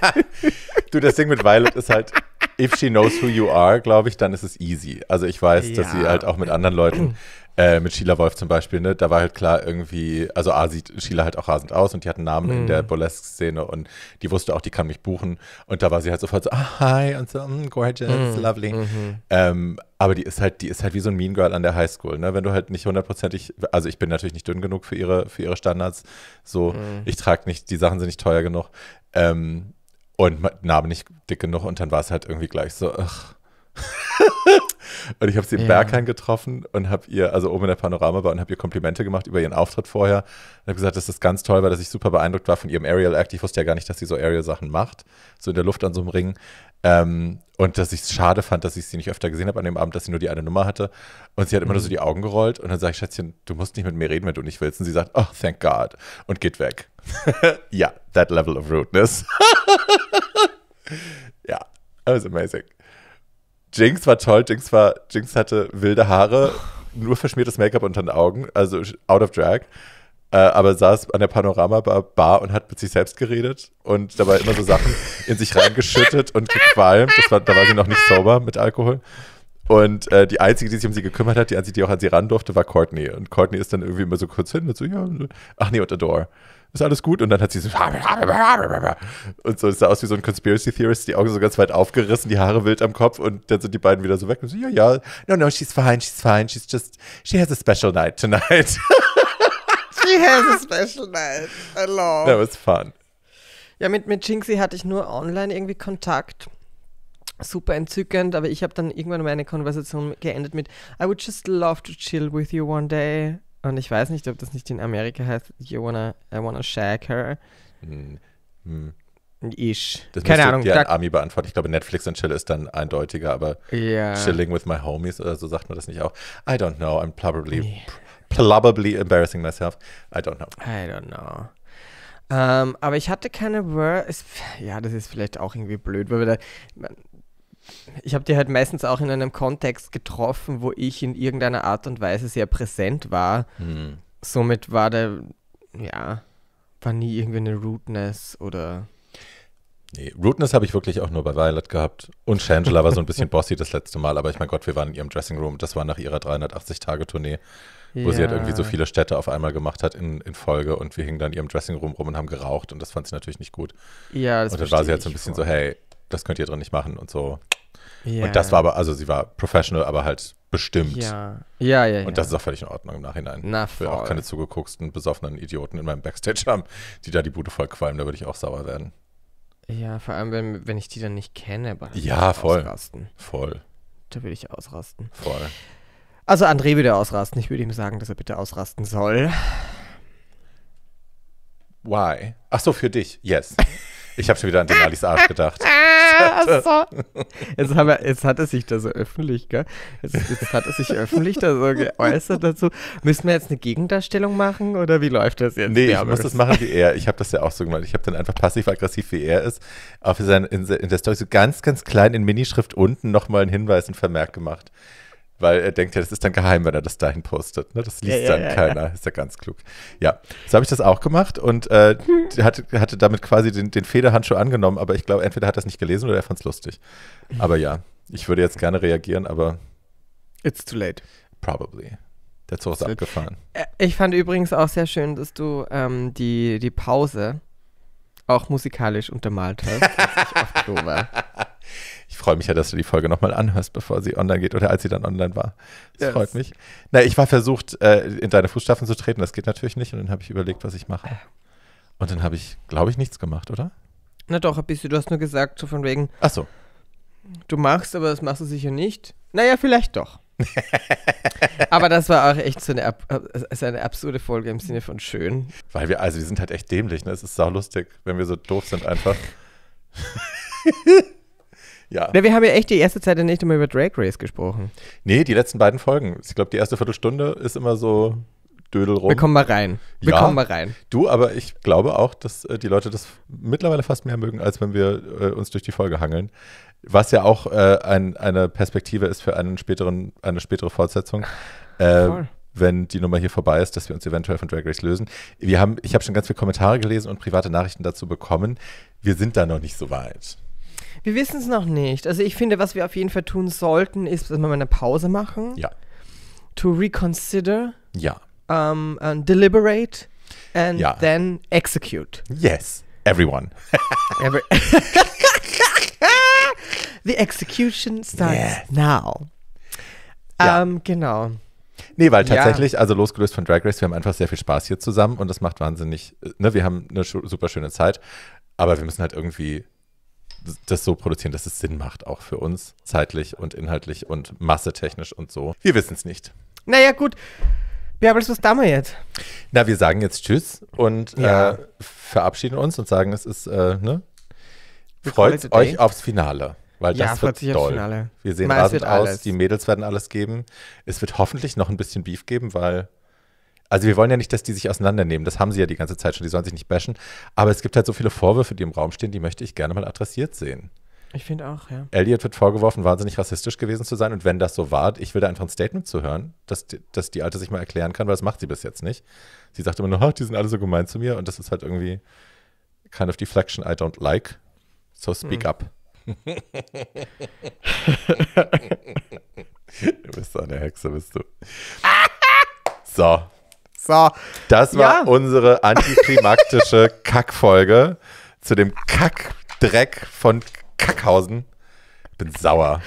du, das Ding mit Violet ist halt, if she knows who you are, glaube ich, dann ist es easy. Also ich weiß, ja. dass sie halt auch mit anderen Leuten äh, mit Sheila Wolf zum Beispiel, ne? Da war halt klar irgendwie, also A sieht Sheila halt auch rasend aus und die hat einen Namen mhm. in der mhm. Burlesque-Szene und die wusste auch, die kann mich buchen. Und da war sie halt sofort so, ah, hi, und so, mm, gorgeous, mhm. lovely. Mhm. Ähm, aber die ist halt, die ist halt wie so ein Mean Girl an der Highschool, ne? Wenn du halt nicht hundertprozentig, also ich bin natürlich nicht dünn genug für ihre, für ihre Standards. So, mhm. ich trage nicht, die Sachen sind nicht teuer genug. Ähm, und Name nicht dick genug und dann war es halt irgendwie gleich so, ach. Und ich habe sie im ja. Berghain getroffen und habe ihr, also oben in der Panorama Panoramabar, und habe ihr Komplimente gemacht über ihren Auftritt vorher. Und habe gesagt, dass das ganz toll war, dass ich super beeindruckt war von ihrem Aerial Act. Ich wusste ja gar nicht, dass sie so Aerial-Sachen macht, so in der Luft an so einem Ring. Ähm, und dass ich es schade fand, dass ich sie nicht öfter gesehen habe an dem Abend, dass sie nur die eine Nummer hatte. Und sie hat immer mhm. nur so mhm. die Augen gerollt. Und dann sage ich, Schätzchen, du musst nicht mit mir reden, wenn du nicht willst. Und sie sagt, oh, thank God. Und geht weg. ja, that level of rudeness. ja, that was amazing. Jinx war toll. Jinx, war, Jinx hatte wilde Haare, nur verschmiertes Make-up unter den Augen, also out of drag. Äh, aber saß an der Panoramabar Bar und hat mit sich selbst geredet und dabei immer so Sachen in sich reingeschüttet und gequalmt. War, da war sie noch nicht sauber mit Alkohol. Und äh, die einzige, die sich um sie gekümmert hat, die einzige, die auch an sie ran durfte, war Courtney. Und Courtney ist dann irgendwie immer so kurz hin und so, ja, ach nee, und Adore. Ist alles gut? Und dann hat sie so und so, es sah aus wie so ein Conspiracy Theorist, die Augen so ganz weit aufgerissen, die Haare wild am Kopf und dann sind die beiden wieder so weg und so, ja, ja, no, no, she's fine, she's fine, she's just, she has a special night tonight. she has a special night. Hello. That was fun. Ja, mit, mit Jinxie hatte ich nur online irgendwie Kontakt super entzückend, aber ich habe dann irgendwann meine Konversation geendet mit I would just love to chill with you one day. Und ich weiß nicht, ob das nicht in Amerika heißt, you wanna, I wanna shag her. Hm. Hm. Ich. Das Keine Ahnung. Ja, Ami beantwortet. Ich glaube, Netflix und Chill ist dann eindeutiger, aber yeah. Chilling with my homies oder so sagt man das nicht auch. I don't know. I'm probably, yeah. probably embarrassing myself. I don't know. I don't know. Um, ähm, aber ich hatte keine Word. Ja, das ist vielleicht auch irgendwie blöd, weil wir da, ich habe die halt meistens auch in einem Kontext getroffen, wo ich in irgendeiner Art und Weise sehr präsent war. Hm. Somit war der, ja, war nie irgendwie eine Rudeness oder. Nee, Rudeness habe ich wirklich auch nur bei Violet gehabt. Und Shangela war so ein bisschen bossy das letzte Mal, aber ich mein Gott, wir waren in ihrem Dressing Room. Das war nach ihrer 380-Tage-Tournee, wo ja. sie halt irgendwie so viele Städte auf einmal gemacht hat in, in Folge und wir hingen dann in ihrem Dressing Room rum und haben geraucht und das fand sie natürlich nicht gut. Ja, das Und dann war sie halt so ein bisschen voll. so, hey, das könnt ihr drin nicht machen und so. Yeah. Und das war aber, also sie war professional, aber halt bestimmt. Ja, ja, ja. ja. Und das ist auch völlig in Ordnung im Nachhinein. Na, voll. Ich will auch keine zugegucksten, besoffenen Idioten in meinem Backstage haben, die da die Bude voll qualmen, da würde ich auch sauer werden. Ja, vor allem, wenn, wenn ich die dann nicht kenne. Aber ja, voll. Ausrasten. Voll. Da würde ich ausrasten. Voll. Also André würde ausrasten. Ich würde ihm sagen, dass er bitte ausrasten soll. Why? Ach so, für dich. Yes. Ich habe schon wieder an den Alis Arsch gedacht. Achso. Jetzt, haben wir, jetzt hat er sich da so öffentlich, gell? Jetzt, jetzt hat er sich öffentlich da so geäußert dazu. Müssen wir jetzt eine Gegendarstellung machen oder wie läuft das jetzt? Nee, Bärbels? ich muss das machen wie er. Ich habe das ja auch so gemacht. Ich habe dann einfach passiv-aggressiv, wie er ist, auf sein, in, in der Story so ganz, ganz klein in Minischrift unten nochmal einen Hinweis und Vermerk gemacht. Weil er denkt ja, das ist dann geheim, wenn er das dahin postet. Ne? Das liest ja, dann ja, keiner. Ja. Ist ja ganz klug. Ja, so habe ich das auch gemacht und äh, hm. hatte, hatte damit quasi den, den Federhandschuh angenommen, aber ich glaube, entweder hat er es nicht gelesen oder er fand es lustig. Aber ja, ich würde jetzt gerne reagieren, aber. It's too late. Probably. Der Zug ist abgefahren. Ich fand übrigens auch sehr schön, dass du ähm, die, die Pause auch musikalisch untermalt hast, als ich auf freue mich ja, dass du die Folge nochmal anhörst, bevor sie online geht oder als sie dann online war. Das yes. freut mich. Na, ich war versucht, äh, in deine Fußstapfen zu treten. Das geht natürlich nicht. Und dann habe ich überlegt, was ich mache. Und dann habe ich, glaube ich, nichts gemacht, oder? Na doch, ein bisschen. Du hast nur gesagt, so von wegen. Ach so. Du machst, aber das machst du sicher nicht. Naja, vielleicht doch. aber das war auch echt so eine, also eine, absurde Folge im Sinne von schön. Weil wir, also wir sind halt echt dämlich, ne? Es ist saulustig, wenn wir so doof sind einfach. Ja. Na, wir haben ja echt die erste Zeit nicht immer über Drag Race gesprochen. Nee, die letzten beiden Folgen. Ich glaube, die erste Viertelstunde ist immer so Dödel rum. Wir kommen mal rein. Wir ja, kommen mal rein. Du, aber ich glaube auch, dass äh, die Leute das mittlerweile fast mehr mögen, als wenn wir äh, uns durch die Folge hangeln. Was ja auch äh, ein, eine Perspektive ist für einen späteren, eine spätere Fortsetzung. Äh, Voll wenn die Nummer hier vorbei ist, dass wir uns eventuell von Drag Race lösen. Wir haben, ich habe schon ganz viele Kommentare gelesen und private Nachrichten dazu bekommen. Wir sind da noch nicht so weit. Wir wissen es noch nicht. Also ich finde, was wir auf jeden Fall tun sollten, ist, dass wir mal eine Pause machen. Ja. To reconsider. Ja. Um, and deliberate. And ja. then execute. Yes. Everyone. Every The execution starts yeah. now. Ja. Um, genau. Nee, weil tatsächlich, ja. also losgelöst von Drag Race, wir haben einfach sehr viel Spaß hier zusammen und das macht wahnsinnig, äh, ne, wir haben eine super schöne Zeit, aber wir müssen halt irgendwie das so produzieren, dass es Sinn macht, auch für uns, zeitlich und inhaltlich und massetechnisch und so. Wir wissen es nicht. Naja, gut. Bärbels, was tun wir jetzt? Na, wir sagen jetzt Tschüss und ja. äh, verabschieden uns und sagen, es ist, äh, ne? Freut euch aufs Finale. Weil ja, das wird doll. Wir sehen rasend aus, die Mädels werden alles geben. Es wird hoffentlich noch ein bisschen Beef geben, weil also wir wollen ja nicht, dass die sich auseinandernehmen. Das haben sie ja die ganze Zeit schon. Die sollen sich nicht bashen. Aber es gibt halt so viele Vorwürfe, die im Raum stehen, die möchte ich gerne mal adressiert sehen. Ich finde auch, ja. Elliot wird vorgeworfen, wahnsinnig rassistisch gewesen zu sein. Und wenn das so war, ich will da einfach ein Statement zu hören, dass die, dass die Alte sich mal erklären kann, weil das macht sie bis jetzt nicht. Sie sagt immer nur, die sind alle so gemein zu mir. Und das ist halt irgendwie kind of deflection I don't like. So speak hm. up. du bist eine Hexe, bist du. So, so. Das war ja. unsere antiklimaktische Kackfolge zu dem Kackdreck von Kackhausen. Ich bin sauer.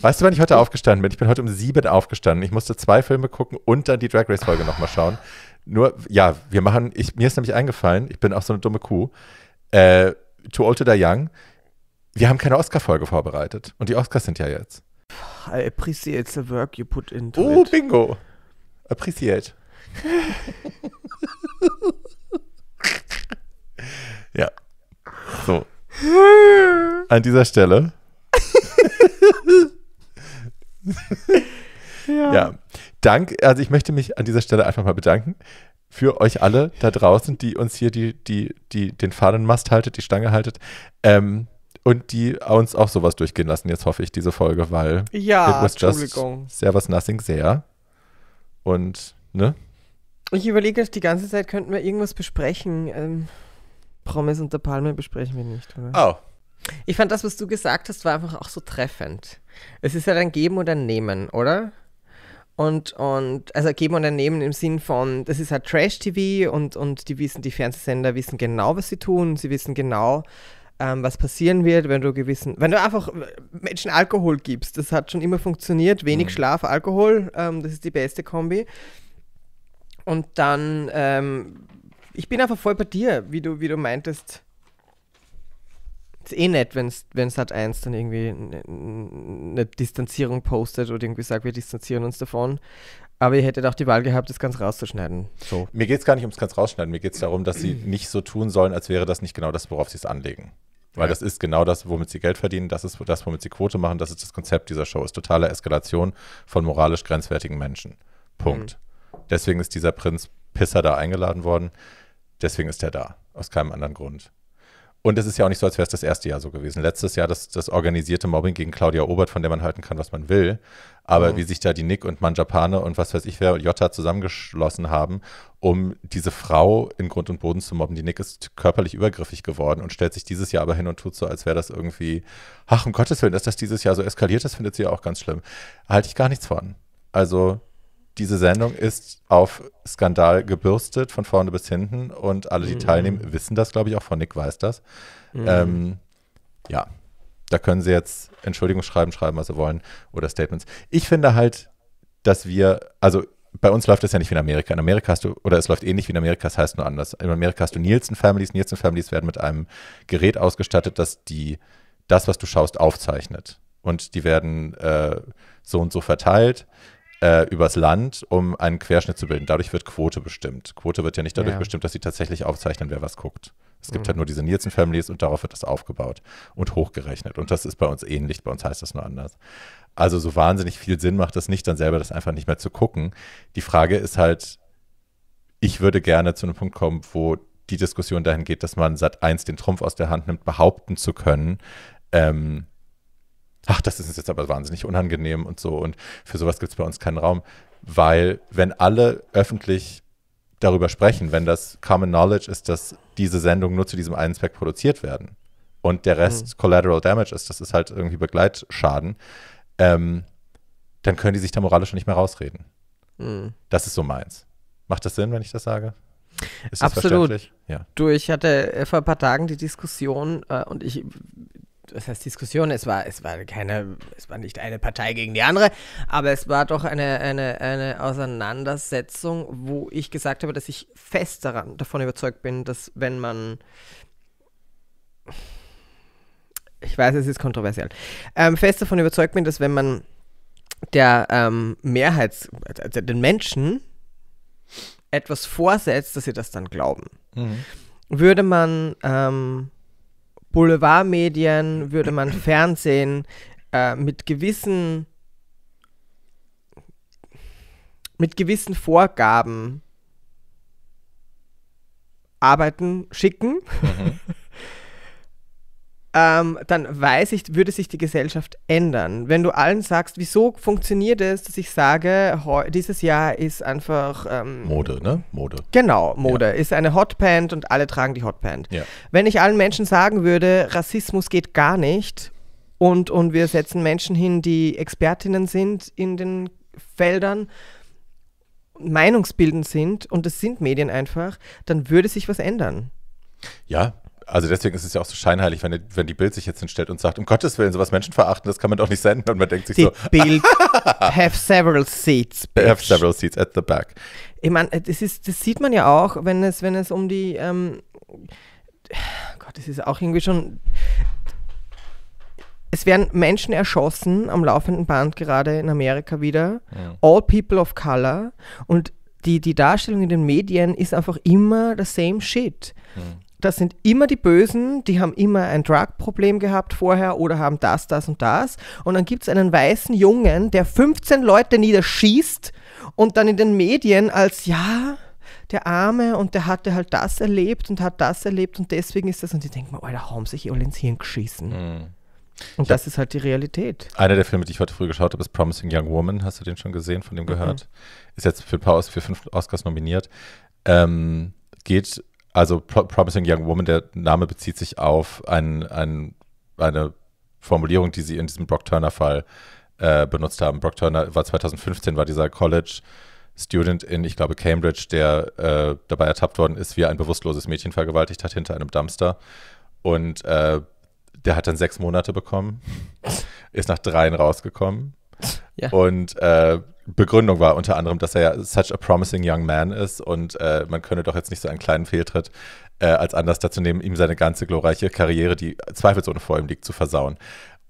Weißt du, wann ich heute aufgestanden bin? Ich bin heute um sieben aufgestanden. Ich musste zwei Filme gucken und dann die Drag Race Folge nochmal schauen. Nur, ja, wir machen, ich, mir ist nämlich eingefallen, ich bin auch so eine dumme Kuh. Äh, Too Old to Die Young. Wir haben keine Oscar-Folge vorbereitet. Und die Oscars sind ja jetzt. I appreciate the work you put into oh, it. Oh, bingo. Appreciate. ja. So. An dieser Stelle. ja. ja. Dank, also ich möchte mich an dieser Stelle einfach mal bedanken für euch alle da draußen, die uns hier die, die, die, den Fahnenmast haltet, die Stange haltet. Ähm, und die uns auch sowas durchgehen lassen, jetzt hoffe ich, diese Folge, weil ja, it was just Entschuldigung. sehr was nothing sehr. Und, ne? Ich überlege die ganze Zeit, könnten wir irgendwas besprechen. Ähm, Promis unter Palme besprechen wir nicht, oder? Oh. Ich fand das, was du gesagt hast, war einfach auch so treffend. Es ist halt ein Geben oder ein Nehmen, oder? Und, und also Geben und ein Nehmen im Sinn von, das ist halt Trash-TV und, und die wissen, die Fernsehsender wissen genau, was sie tun. Sie wissen genau, ähm, was passieren wird, wenn du gewissen, wenn du einfach äh, Menschen Alkohol gibst. Das hat schon immer funktioniert. Wenig mhm. Schlaf, Alkohol, ähm, das ist die beste Kombi. Und dann, ähm, ich bin einfach voll bei dir, wie du, wie du meintest. Ist eh nett, wenn Sat 1 dann irgendwie eine Distanzierung postet oder irgendwie sagt, wir distanzieren uns davon. Aber ihr hättet halt auch die Wahl gehabt, das ganz rauszuschneiden. So. Mir geht es gar nicht ums ganz rausschneiden. Mir geht es darum, dass sie nicht so tun sollen, als wäre das nicht genau das, worauf sie es anlegen. Weil ja. das ist genau das, womit sie Geld verdienen, das ist das, womit sie Quote machen, das ist das Konzept dieser Show. Ist totale Eskalation von moralisch grenzwertigen Menschen. Punkt. Mhm. Deswegen ist dieser Prinz Pisser da eingeladen worden. Deswegen ist er da. Aus keinem anderen Grund. Und es ist ja auch nicht so, als wäre es das erste Jahr so gewesen. Letztes Jahr das, das organisierte Mobbing gegen Claudia Obert, von der man halten kann, was man will. Aber mhm. wie sich da die Nick und Manjapane und was weiß ich wer, Jota zusammengeschlossen haben, um diese Frau in Grund und Boden zu mobben. Die Nick ist körperlich übergriffig geworden und stellt sich dieses Jahr aber hin und tut so, als wäre das irgendwie, ach um Gottes Willen, dass das dieses Jahr so eskaliert, das findet sie ja auch ganz schlimm. Halte ich gar nichts von. Also diese Sendung ist auf Skandal gebürstet, von vorne bis hinten. Und alle, die mhm. teilnehmen, wissen das, glaube ich, auch von Nick weiß das. Mhm. Ähm, ja, da können sie jetzt Entschuldigungsschreiben schreiben, was sie wollen, oder Statements. Ich finde halt, dass wir, also bei uns läuft das ja nicht wie in Amerika. In Amerika hast du, oder es läuft ähnlich eh wie in Amerika, es das heißt nur anders. In Amerika hast du Nielsen Families. Nielsen Families werden mit einem Gerät ausgestattet, das die, das, was du schaust, aufzeichnet. Und die werden äh, so und so verteilt äh, übers Land, um einen Querschnitt zu bilden. Dadurch wird Quote bestimmt. Quote wird ja nicht dadurch ja. bestimmt, dass sie tatsächlich aufzeichnen, wer was guckt. Es gibt mhm. halt nur diese Nielsen-Families und darauf wird das aufgebaut und hochgerechnet. Und das ist bei uns ähnlich, bei uns heißt das nur anders. Also so wahnsinnig viel Sinn macht es nicht, dann selber das einfach nicht mehr zu gucken. Die Frage ist halt, ich würde gerne zu einem Punkt kommen, wo die Diskussion dahin geht, dass man Sat 1 den Trumpf aus der Hand nimmt, behaupten zu können, ähm, ach, das ist uns jetzt aber wahnsinnig unangenehm und so. Und für sowas gibt es bei uns keinen Raum. Weil wenn alle öffentlich darüber sprechen, wenn das Common Knowledge ist, dass diese Sendungen nur zu diesem einen Zweck produziert werden und der Rest mhm. Collateral Damage ist, das ist halt irgendwie Begleitschaden, ähm, dann können die sich da moralisch schon nicht mehr rausreden. Mhm. Das ist so meins. Macht das Sinn, wenn ich das sage? Absolut. Ja. Du, ich hatte vor ein paar Tagen die Diskussion äh, und ich was heißt Diskussion? Es war, es war keine, es war nicht eine Partei gegen die andere, aber es war doch eine, eine, eine Auseinandersetzung, wo ich gesagt habe, dass ich fest daran, davon überzeugt bin, dass wenn man ich weiß, es ist kontroversiell, ähm, fest davon überzeugt bin, dass wenn man der ähm, Mehrheits, also den Menschen etwas vorsetzt, dass sie das dann glauben. Mhm. Würde man ähm, Boulevardmedien, würde man Fernsehen äh, mit gewissen mit gewissen Vorgaben arbeiten, schicken. Mhm ähm, dann weiß ich, würde sich die Gesellschaft ändern. Wenn du allen sagst, wieso funktioniert es, dass ich sage, dieses Jahr ist einfach. Ähm, Mode, ne? Mode. Genau, Mode. Ja. Ist eine Hotpant und alle tragen die Hotpant. Ja. Wenn ich allen Menschen sagen würde, Rassismus geht gar nicht und, und wir setzen Menschen hin, die Expertinnen sind in den Feldern, meinungsbildend sind und es sind Medien einfach, dann würde sich was ändern. Ja, also deswegen ist es ja auch so scheinheilig, wenn, wenn die Bild sich jetzt hinstellt und sagt, um Gottes Willen, sowas verachten, das kann man doch nicht senden. Und man denkt sich die so. Bild have several seats. Bitch. Have several seats at the back. Ich meine, äh, das, das sieht man ja auch, wenn es, wenn es um die ähm, Gott, das ist auch irgendwie schon. Es werden Menschen erschossen am laufenden Band gerade in Amerika wieder. Ja. All people of color. Und die, die Darstellung in den Medien ist einfach immer the same shit. Mhm das sind immer die Bösen, die haben immer ein Drug-Problem gehabt vorher oder haben das, das und das. Und dann gibt es einen weißen Jungen, der 15 Leute niederschießt und dann in den Medien als, ja, der Arme und der hatte halt das erlebt und hat das erlebt und deswegen ist das. Und die denken mir, oh, da haben sich alle ins Hirn geschissen. Mhm. Und ich das ist halt die Realität. Einer der Filme, die ich heute früh geschaut habe, ist Promising Young Woman. Hast du den schon gesehen, von dem mhm. gehört? Mhm. Ist jetzt für, Paus, für fünf Oscars nominiert. Ähm, geht also Pro Promising Young Woman, der Name bezieht sich auf ein, ein, eine Formulierung, die sie in diesem Brock Turner-Fall äh, benutzt haben. Brock Turner war 2015, war dieser College. Student in, ich glaube, Cambridge, der äh, dabei ertappt worden ist, wie er ein bewusstloses Mädchen vergewaltigt hat hinter einem Dumpster. Und äh, der hat dann sechs Monate bekommen, ist nach dreien rausgekommen. Ja. Und äh, Begründung war unter anderem, dass er ja such a promising young man ist und äh, man könne doch jetzt nicht so einen kleinen Fehltritt äh, als Anlass dazu nehmen, ihm seine ganze glorreiche Karriere, die zweifelsohne vor ihm liegt, zu versauen.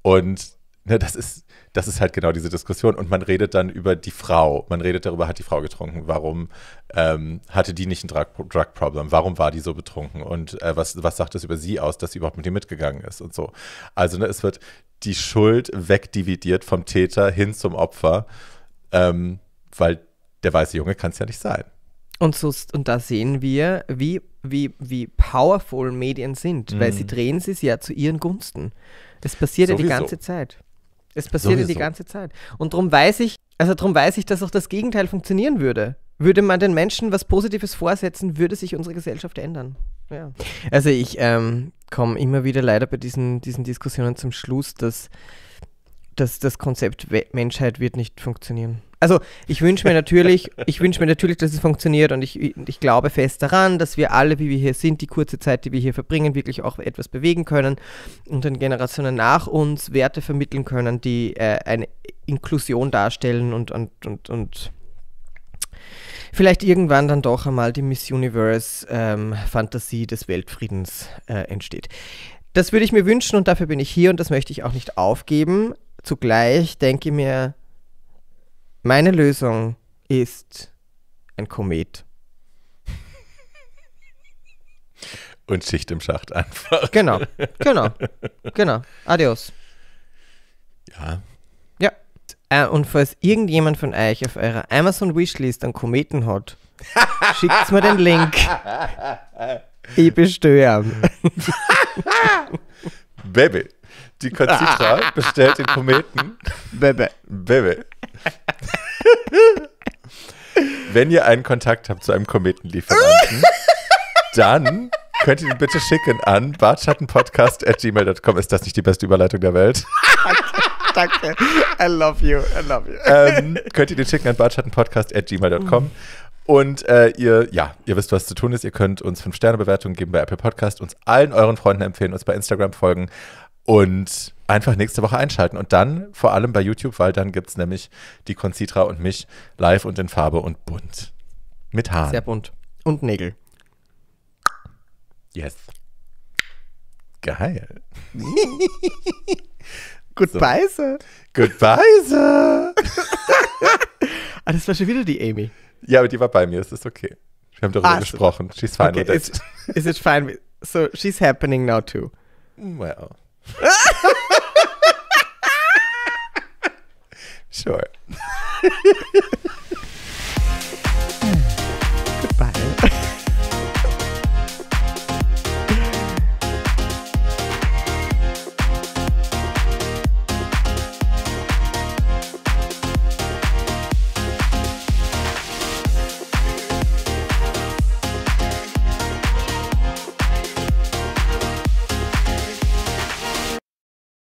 Und ne, das ist, das ist halt genau diese Diskussion. Und man redet dann über die Frau. Man redet darüber, hat die Frau getrunken? Warum ähm, hatte die nicht ein Drug, Drug Problem? Warum war die so betrunken? Und äh, was, was sagt das über sie aus, dass sie überhaupt mit ihr mitgegangen ist und so? Also, ne, es wird die Schuld wegdividiert vom Täter hin zum Opfer. Ähm, weil der weiße Junge kann es ja nicht sein. Und, so, und da sehen wir, wie, wie, wie powerful Medien sind, mhm. weil sie drehen es ja zu ihren Gunsten. Es passiert Sowieso. ja die ganze Zeit. Es passiert Sowieso. ja die ganze Zeit. Und darum weiß ich, also darum weiß ich, dass auch das Gegenteil funktionieren würde. Würde man den Menschen was Positives vorsetzen, würde sich unsere Gesellschaft ändern. Ja. Also ich ähm, komme immer wieder leider bei diesen, diesen Diskussionen zum Schluss, dass das, das Konzept Menschheit wird nicht funktionieren. Also ich wünsche mir natürlich, ich wünsche mir natürlich, dass es funktioniert und ich, ich glaube fest daran, dass wir alle, wie wir hier sind, die kurze Zeit, die wir hier verbringen, wirklich auch etwas bewegen können und den Generationen nach uns Werte vermitteln können, die äh, eine Inklusion darstellen und, und, und, und vielleicht irgendwann dann doch einmal die Miss Universe-Fantasie ähm, des Weltfriedens äh, entsteht. Das würde ich mir wünschen und dafür bin ich hier und das möchte ich auch nicht aufgeben zugleich denke ich mir, meine Lösung ist ein Komet. Und Schicht im Schacht einfach. Genau, genau, genau. Adios. Ja. Ja. Äh, und falls irgendjemand von euch auf eurer Amazon Wishlist einen Kometen hat, schickt mir den Link. Ich bestöre. Baby. Die Konzitra bestellt den Kometen. Bebe. Bebe. Wenn ihr einen Kontakt habt zu einem Kometenlieferanten, dann könnt ihr ihn bitte schicken an bartschattenpodcast.gmail.com. Ist das nicht die beste Überleitung der Welt? Danke. I love you. I love you. Ähm, könnt ihr den schicken an bartschattenpodcast.gmail.com. Mhm. Und äh, ihr, ja, ihr wisst, was zu tun ist. Ihr könnt uns 5-Sterne-Bewertungen geben bei Apple Podcast, uns allen euren Freunden empfehlen, uns bei Instagram folgen, und einfach nächste Woche einschalten. Und dann vor allem bei YouTube, weil dann gibt es nämlich die Concitra und mich live und in Farbe und bunt. Mit Haaren. Sehr bunt. Und Nägel. Yes. Geil. Goodbye, Sir. Goodbye, Sir. ah, das war schon wieder die Amy. Ja, aber die war bei mir, es ist okay. Wir haben darüber ah, gesprochen. She's fine okay, with it. Is, is it fine with So, she's happening now too. Well. sure.